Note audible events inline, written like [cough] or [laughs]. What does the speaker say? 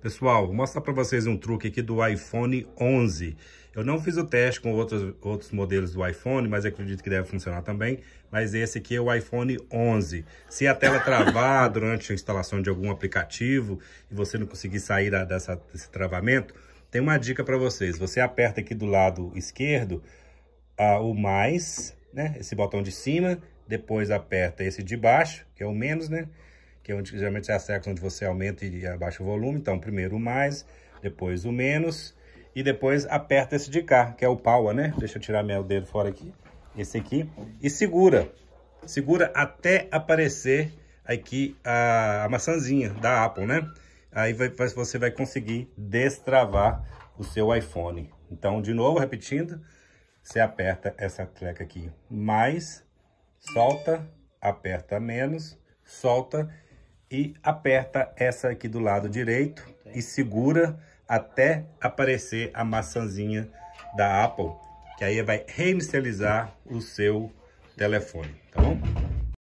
Pessoal, vou mostrar para vocês um truque aqui do iPhone 11. Eu não fiz o teste com outros, outros modelos do iPhone, mas acredito que deve funcionar também. Mas esse aqui é o iPhone 11. Se a tela travar [laughs] durante a instalação de algum aplicativo e você não conseguir sair da, dessa, desse travamento, tem uma dica para vocês. Você aperta aqui do lado esquerdo o mais, né? Esse botão de cima, depois aperta esse de baixo, que é o menos, né? que é onde geralmente é a onde você aumenta e abaixa o volume. Então, primeiro o mais, depois o menos, e depois aperta esse de cá, que é o power, né? Deixa eu tirar meu dedo fora aqui, esse aqui, e segura. Segura até aparecer aqui a, a maçãzinha da Apple, né? Aí vai, você vai conseguir destravar o seu iPhone. Então, de novo, repetindo, você aperta essa treca aqui, mais, solta, aperta menos, solta e aperta essa aqui do lado direito e segura até aparecer a maçãzinha da Apple, que aí vai reinicializar o seu telefone, tá bom?